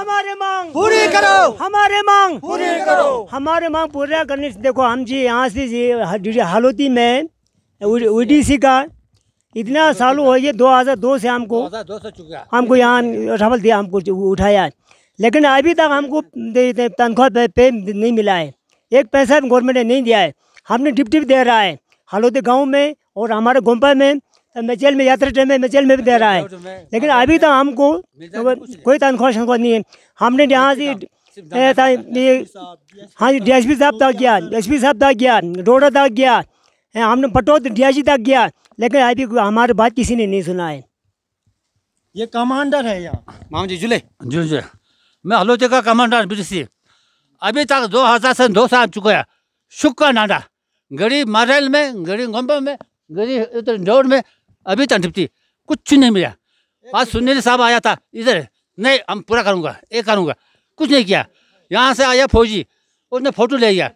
हमारे मांग पूरी करो हमारे मांग पूरी करो हमारे मांग पूरा करने से देखो हम जी यहाँ से जी हालोती में ओडीसी का इतना सालों हो गया 2002 से हमको हमको यहाँ ट्रबल दिया हमको उठाया लेकिन अभी तक हमको तनख्वाह पे, पे नहीं मिला है एक पैसा गवर्नमेंट ने नहीं दिया है हमने डिप्टी भी दे रहा है हालोते गांव में और हमारे गोम्पा में तो मैं जेल में यात्रा ट्रेन में मैं जेल में भी दे रहा है लेकिन अभी तो हमको कोई तनख्वाह तो शनख्वाह नहीं है हमने यहाँ से हाँ जी डी एस पी साहब तक गया एस पी साहब तक गया डोडा तक गया हमने बटोत डी एस तक गया लेकिन अभी हमारे बात किसी ने नहीं सुना है ये कमांडर है यहाँ मामा जी जुले जी जी मैं हलोते का कमांडर बीटीसी अभी तक दो हज़ार से दो साल चुका है शुक्र नाडा गरीब मारेल में गरीब गंबा में गरीब इधर डोड में अभी तक तो डिप्टी कुछ नहीं मिला आज सुनील साहब आया था इधर नहीं हम पूरा करूँगा ये करूँगा कुछ नहीं किया यहाँ से आया फौजी उसने फोटो ले लिया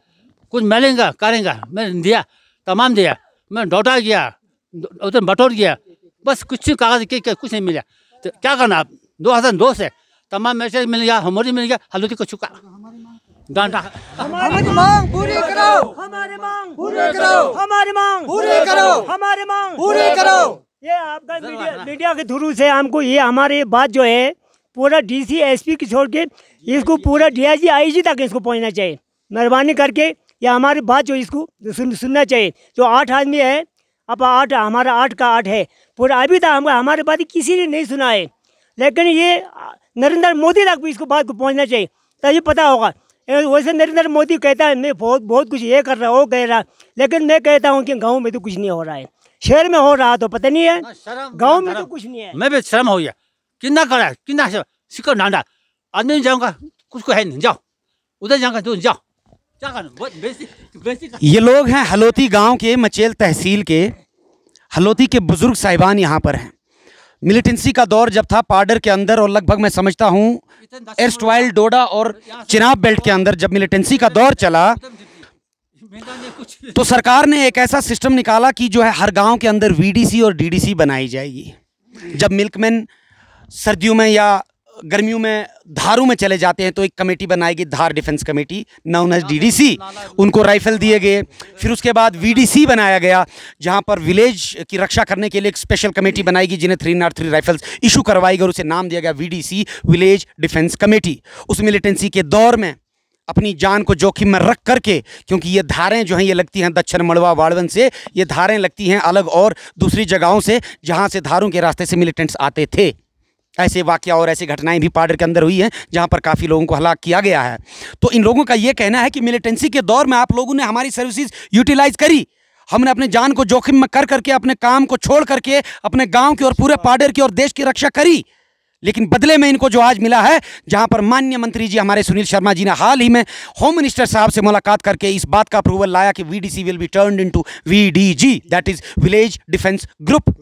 कुछ मिलेंगे करेंगे मैंने दिया तमाम दिया मैं डोटा गया उधर बटोर गया बस कुछ कागज के कुछ नहीं मिला तो क्या करना आप दो हज़ार दो से तमाम मैसेज मिल गया हमारी मिल गया हलू को छुका डांटा हमारी मांग पूरी करो हमारी मांग पूरी करो हमारी मांग पूरी करो हमारी मांग पूरी करो ये आपका मीडिया, मीडिया के थ्रू से हमको ये हमारे बात जो है पूरा डीसी एसपी की छोड़ के हाँ इसको पूरा डीआईजी आईजी तक इसको पहुंचना चाहिए मेहरबानी करके ये हमारी बात जो इसको सुन, सुनना चाहिए जो आठ आदमी है अब आठ हमारा आठ का आठ है पूरा अभी तक हमको हमारे बात किसी ने नहीं सुना है लेकिन ये नरेंद्र मोदी तक भी इसको बात को पहुँचना चाहिए तभी पता होगा वैसे नरेंद्र मोदी कहता है मैं बहुत बहुत कुछ ये कर रहा हूँ वो कह रहा लेकिन मैं कहता हूँ कि गाँव में तो कुछ नहीं हो रहा है शहर में हो रहा तो पता नहीं है हाँ, गाँव हाँ, में तो कुछ नहीं है मैं भी शर्म हो गया कितना करा कितना सिक्कर डांडा आज नहीं जाऊँगा कुछ को है नहीं जाओ उधर जाऊंगा तू जाओ ये लोग हैं हलोती गांव के मचेल तहसील के हलोती के बुज़ुर्ग साहिबान यहां पर हैं मिलिटेंसी का दौर जब था पार्डर के अंदर और लगभग मैं समझता हूं एस्टवाइल डोडा और चिनाब बेल्ट के अंदर जब मिलिटेंसी का दौर चला तो, तो सरकार ने एक ऐसा सिस्टम निकाला कि जो है हर गांव के अंदर वीडीसी और डीडीसी बनाई जाएगी जब मिल्कमैन सर्दियों में या गर्मियों में धारू में चले जाते हैं तो एक कमेटी बनाएगी धार defence committee known as DDC उनको राइफल दिए गए फिर उसके बाद वीडीसी बनाया गया जहां पर विलेज की रक्षा करने के लिए एक स्पेशल कमेटी बनाएगी जिन्हें three nought three rifles issue करवाई गई और उसे नाम दिया गया वीडीसी विलेज डिफेंस कमेटी उस मिलिटेंसी के दौर में अपनी जान को जोखिम में रख करके क्योंकि ये धारें जो हैं ये लगती हैं दक्षिण मड़वा वाड़वन से ये धारें लगती हैं अलग और दूसरी जगहों से जहाँ से धारों के रास्ते से मिलिटेंट्स आते थे ऐसे वाक्य और ऐसी घटनाएं भी पाडर के अंदर हुई हैं जहां पर काफ़ी लोगों को हलाक किया गया है तो इन लोगों का ये कहना है कि मिलिटेंसी के दौर में आप लोगों ने हमारी सर्विसेज यूटिलाइज करी हमने अपने जान को जोखिम में कर करके अपने काम को छोड़ करके अपने गांव की और पूरे पाडर की और देश की रक्षा करी लेकिन बदले में इनको जो आज मिला है जहां पर मान्य मंत्री जी हमारे सुनील शर्मा जी ने हाल ही में होम मिनिस्टर साहब से मुलाकात करके इस बात का अप्रूवल लाया कि VDC will be turn into VDG that is village defence group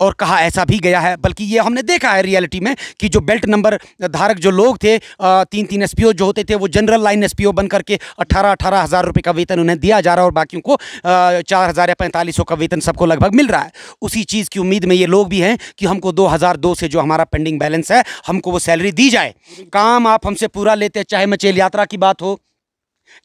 और कहा ऐसा भी गया है बल्कि ये हमने देखा है रियलिटी में कि जो बेल्ट नंबर धारक जो लोग थे तीन तीन एस जो होते थे वो जनरल लाइन एस बन करके अट्ठारह अठारह हज़ार रुपये का वेतन उन्हें दिया जा रहा है और बाकियों को चार हज़ार या पैंतालीस सौ का वेतन सबको लगभग मिल रहा है उसी चीज़ की उम्मीद में ये लोग भी हैं कि हमको दो हज़ार दो से जो हमारा पेंडिंग बैलेंस है हमको वो सैलरी दी जाए काम आप हमसे पूरा लेते चाहे मचेल यात्रा की बात हो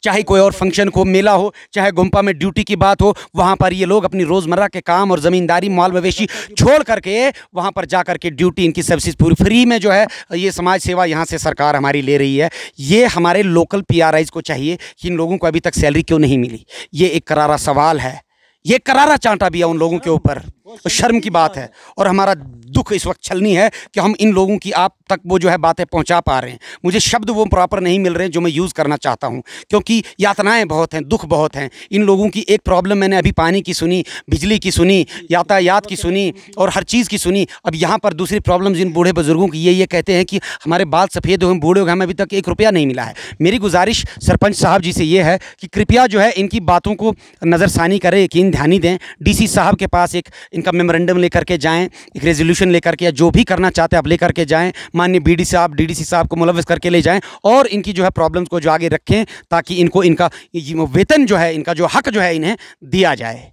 चाहे कोई और फंक्शन को मेला हो चाहे गुम्पा में ड्यूटी की बात हो वहाँ पर ये लोग अपनी रोज़मर्रा के काम और ज़मींदारी माल मवेशी छोड़ करके वहाँ पर जा करके ड्यूटी इनकी सर्विस पूरी फ्री में जो है ये समाज सेवा यहाँ से सरकार हमारी ले रही है ये हमारे लोकल पी को चाहिए कि इन लोगों को अभी तक सैलरी क्यों नहीं मिली ये एक करारा सवाल है ये करारा चांटा भी है उन लोगों के हाँ। ऊपर तो शर्म की बात है और हमारा दुख इस वक्त छलनी है कि हम इन लोगों की आप तक वो जो है बातें पहुंचा पा रहे हैं मुझे शब्द वो प्रॉपर नहीं मिल रहे हैं जो मैं यूज़ करना चाहता हूं क्योंकि यातनाएं बहुत हैं दुख बहुत हैं इन लोगों की एक प्रॉब्लम मैंने अभी पानी की सुनी बिजली की सुनी यातायात की सुनी और हर चीज़ की सुनी अब यहाँ पर दूसरी प्रॉब्लम जिन बूढ़े बुजुर्गों की ये ये कहते हैं कि हमारे बाल सफ़ेद हुए बूढ़े हुए हमें अभी तक एक रुपया नहीं मिला है मेरी गुजारिश सरपंच साहब जी से ये है कि कृपया जो है इनकी बातों को नज़रसानी करें यकीन ध्यान ही दें डीसी साहब के पास एक इनका मेमोरेंडम लेकर के जाएं एक रेजोल्यूशन लेकर के या जो भी करना चाहते हैं आप लेकर के जाएं माननीय बीडी साहब डीडीसी साहब को मुलवस करके ले जाएं और इनकी जो है प्रॉब्लम्स को जो आगे रखें ताकि इनको इनका वेतन जो है इनका जो हक जो है इन्हें दिया जाए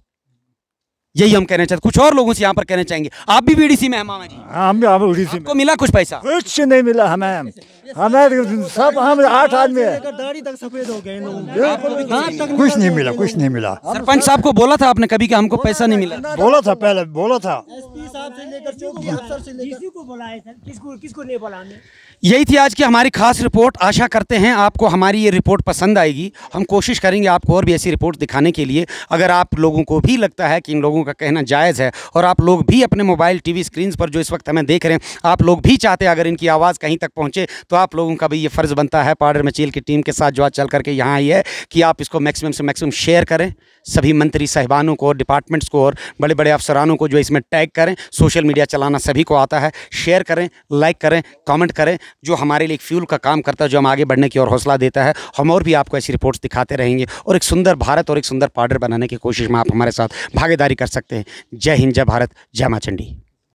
यही हम कहना चाहते कुछ और लोगों से यहाँ पर कहना चाहेंगे आप भी बीडीसी में सी में मिला कुछ पैसा कुछ नहीं मिला हमें हमें सब हम आठ आदमी है कुछ नहीं मिला कुछ नहीं मिला सरपंच साहब को बोला था आपने कभी कि हमको पैसा नहीं मिला बोला था पहले बोला था यही थी आज की हमारी खास रिपोर्ट आशा करते हैं आपको हमारी ये रिपोर्ट पसंद आएगी हम कोशिश करेंगे आपको और भी ऐसी रिपोर्ट दिखाने के लिए अगर आप लोगों को भी लगता है कि इन लोगों का कहना जायज़ है और आप लोग भी अपने मोबाइल टीवी स्क्रीन पर जो इस वक्त हमें देख रहे हैं आप लोग भी चाहते हैं अगर इनकी आवाज़ कहीं तक पहुँचे तो तो आप लोगों का भी ये फ़र्ज़ बनता है पाडर मचील की टीम के साथ जो आज चल करके यहाँ आई है कि आप इसको मैक्सिमम से मैक्सिमम शेयर करें सभी मंत्री साहिबानों को डिपार्टमेंट्स को और बड़े बड़े अफसरानों को जो इसमें टैग करें सोशल मीडिया चलाना सभी को आता है शेयर करें लाइक करें कमेंट करें जो हमारे लिए एक फ्यूल का काम करता है जो हम आगे बढ़ने की ओर हौसला देता है हम और भी आपको ऐसी रिपोर्ट्स दिखाते रहेंगे और एक सुंदर भारत और एक सुंदर पाउडर बनाने की कोशिश में आप हमारे साथ भागीदारी कर सकते हैं जय हिंद जय भारत जय माँ चंडी